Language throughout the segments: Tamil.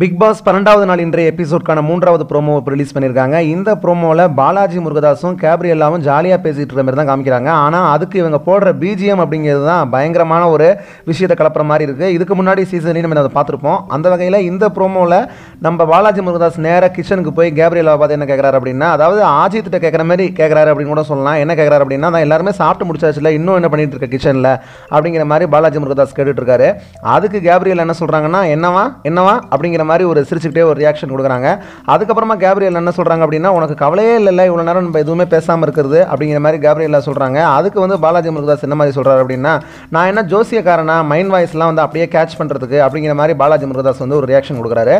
பிக் பாஸ் பன்னெண்டாவது நாள் இன்றைய எபிசோட்கான மூன்றாவது ப்ரோமோ ரிலீஸ் பண்ணியிருக்காங்க இந்த ப்ரோமோவில் பாலாஜி முருகதாஸும் கேப்ரியல்லாவும் ஜாலியாக பேசிகிட்டு இருக்கிற மாதிரி தான் காமிக்கிறாங்க ஆனால் அதுக்கு இவங்க போடுற பிஜிஎம் அப்படிங்கிறது தான் பயங்கரமான ஒரு விஷயத்தை கலப்புற மாதிரி இருக்குது இதுக்கு முன்னாடி சீசன்லேயும் நம்ம அதை பார்த்துருப்போம் அந்த வகையில் இந்த ப்ரோமோவில் நம்ம பாலாஜி முருகதாஸ் நேராக கிச்சனுக்கு போய் கேப்ரியலாவை பார்த்து என்ன கேட்குறாரு அப்படின்னா அதாவது ஆஜித்திட்ட கேட்குற மாதிரி கேட்குறாரு அப்படின்னு கூட சொல்லலாம் என்ன கேட்குறாரு அப்படின்னா நான் எல்லாருமே சாப்பிட்டு முடிச்சாச்சுல இன்னும் என்ன பண்ணிகிட்டு இருக்க கிச்சனில் அப்படிங்கிற மாதிரி பாலாஜி முருகதாஸ் இருக்காரு அதுக்கு கேப்ரியல் என்ன சொல்கிறாங்கன்னா என்னவா என்னவா அப்படிங்கிற அப்படிங்கிற மாதிரி ஒரு சிரிச்சுக்கிட்டே ஒரு ரியாக்ஷன் கொடுக்குறாங்க அதுக்கப்புறமா கேப்ரியல் என்ன சொல்கிறாங்க அப்படின்னா உனக்கு கவலையே இல்லை இவ்வளோ நேரம் நம்ம எதுவுமே பேசாமல் இருக்கிறது அப்படிங்கிற மாதிரி கேப்ரியலாக சொல்கிறாங்க அதுக்கு வந்து பாலாஜி முருகதாஸ் என்ன மாதிரி சொல்கிறாரு அப்படின்னா நான் என்ன ஜோசியக்காரனா மைண்ட் வாய்ஸ்லாம் வந்து அப்படியே கேட்ச் பண்ணுறதுக்கு அப்படிங்கிற மாதிரி பாலாஜி முருகதாஸ் வந்து ஒரு ரியாக்ஷன் கொடுக்குறாரு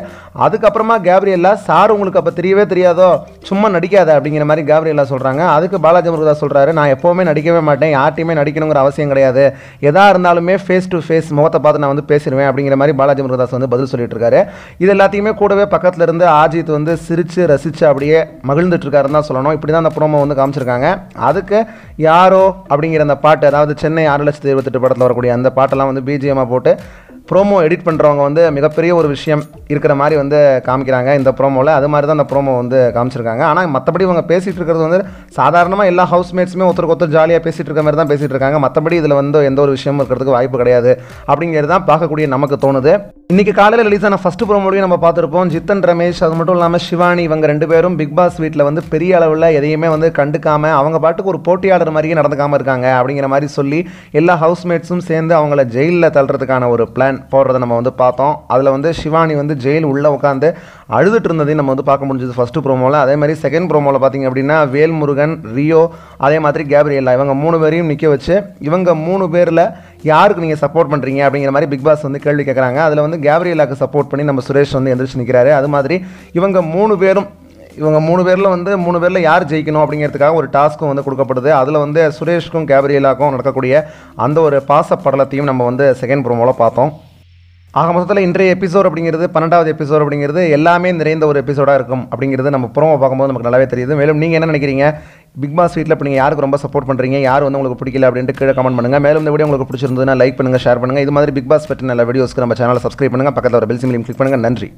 அதுக்கப்புறமா கேப்ரியல்லா சார் உங்களுக்கு அப்போ தெரியவே தெரியாதோ சும்மா நடிக்காத அப்படிங்கிற மாதிரி கேப்ரியலா சொல்கிறாங்க அதுக்கு பாலாஜி முருகதாஸ் சொல்கிறாரு நான் எப்போவுமே நடிக்கவே மாட்டேன் யார்ட்டையுமே நடிக்கணுங்கிற அவசியம் கிடையாது எதாக இருந்தாலுமே ஃபேஸ் டு ஃபேஸ் முகத்தை பார்த்து நான் வந்து பேசிடுவேன் அப்படிங்கிற மாதிரி பாலாஜி முருகதாஸ் வந்து பதில் சொல்லிட்டு இருக்காரு இது எல்லாத்தையுமே கூடவே பக்கத்தில் இருந்து ஆஜித் வந்து சிரித்து ரசித்து அப்படியே மகிழ்ந்துட்டுருக்காருன்னு தான் சொல்லணும் இப்படி தான் அந்த ப்ரோமோ வந்து காமிச்சிருக்காங்க அதுக்கு யாரோ அப்படிங்கிற அந்த பாட்டு அதாவது சென்னை ஆறு லட்சத்து இருபத்தெட்டு படத்தில் வரக்கூடிய அந்த பாட்டெல்லாம் வந்து பிஜிஎம்மாக போட்டு ப்ரோமோ எடிட் பண்ணுறவங்க வந்து மிகப்பெரிய ஒரு விஷயம் இருக்கிற மாதிரி வந்து காமிக்கிறாங்க இந்த ப்ரோமோவில் அது மாதிரி தான் அந்த ப்ரோமோ வந்து காமிச்சிருக்காங்க ஆனால் மற்றபடி இவங்க பேசிகிட்டு இருக்கிறது வந்து சாதாரணமாக எல்லா ஹவுஸ்மேட்ஸுமே ஒருத்தருக்கு ஒருத்தர் ஜாலியாக பேசிகிட்டு இருக்க மாதிரி தான் பேசிகிட்டு இருக்காங்க மற்றபடி இதில் வந்து எந்த ஒரு விஷயமும் இருக்கிறதுக்கு வாய்ப்பு கிடையாது அப்படிங்கிறது தான் பார்க்கக்கூடிய நமக்கு தோணுது இன்றைக்கி காலையில் ரிலீஸ் ஆன ஃபஸ்ட்டு ப்ரோமோடையும் நம்ம பார்த்துருப்போம் ஜித்தன் ரமேஷ் அது மட்டும் இல்லாமல் சிவானி இவங்க ரெண்டு பேரும் பிக் பாஸ் வீட்டில் வந்து பெரிய அளவில் எதையுமே வந்து கண்டுக்காமல் அவங்க பாட்டுக்கு ஒரு போட்டியாளர் மாதிரியே நடந்துக்காமல் இருக்காங்க அப்படிங்கிற மாதிரி சொல்லி எல்லா ஹவுஸ்மேட்ஸும் சேர்ந்து அவங்கள ஜெயிலில் தள்ளுறதுக்கான ஒரு பிளான் போடுறத நம்ம வந்து பார்த்தோம் அதில் வந்து சிவானி வந்து ஜெயில் உள்ளே உட்காந்து அழுதுட்டு இருந்ததையும் நம்ம வந்து பார்க்க முடிஞ்சது ஃபஸ்ட்டு ப்ரோமோவில் அதே மாதிரி செகண்ட் ப்ரோமோவில் பார்த்தீங்க அப்படின்னா வேல்முருகன் ரியோ அதே மாதிரி கேப்ரியல்லா இவங்க மூணு பேரையும் நிற்க வச்சு இவங்க மூணு பேரில் யாருக்கு நீங்கள் சப்போர்ட் பண்ணுறீங்க அப்படிங்கிற மாதிரி பிக் பாஸ் வந்து கேள்வி கேட்குறாங்க அதில் வந்து கேப்ரியலாக்கு சப்போர்ட் பண்ணி நம்ம சுரேஷ் வந்து எந்திரிச்சு நிற்கிறாரு அது மாதிரி இவங்க மூணு பேரும் இவங்க மூணு பேரில் வந்து மூணு பேரில் யார் ஜெயிக்கணும் அப்படிங்கிறதுக்காக ஒரு டாஸ்க்கும் வந்து கொடுக்கப்படுது அதில் வந்து சுரேஷ்க்கும் கேப்ரியலாக்கும் நடக்கக்கூடிய அந்த ஒரு பாச படலத்தையும் நம்ம வந்து செகண்ட் ப்ரோமோவில் பார்த்தோம் ஆக மொத்தத்தில் இன்றைய எபிசோட் அப்படிங்கிறது பன்னெண்டாவது எபிசோட் அப்படிங்கிறது எல்லாமே நிறைந்த ஒரு எபிசோடாக இருக்கும் அப்படிங்கிறது நம்ம புறம பார்க்கும்போது நமக்கு நல்லாவே தெரியுது மேலும் நீங்கள் என்ன நினைக்கிறீங்க பிக் பாஸ் வீட்டில் இப்போ நீங்கள் யாருக்கு ரொம்ப சப்போர்ட் பண்ணுறீங்க யார் வந்து உங்களுக்கு பிடிக்கல அப்படின்ட்டு கீழே கமெண்ட் பண்ணுங்கள் மேலும் இந்த வீடியோ உங்களுக்கு பிடிச்சிருந்ததுன்னா லைக் பண்ணுங்கள் ஷேர் பண்ணுங்கள் இது மாதிரி பிக் பாஸ் பற்றி நல்ல வீடியோஸ்க்கு நம்ம சேனலை சப்ஸ்கிரைப் பண்ணுங்கள் பக்கத்தில் ஒரு பெல் சிமிலையும் கிளிக் பண்ணுங்கள் நன்றி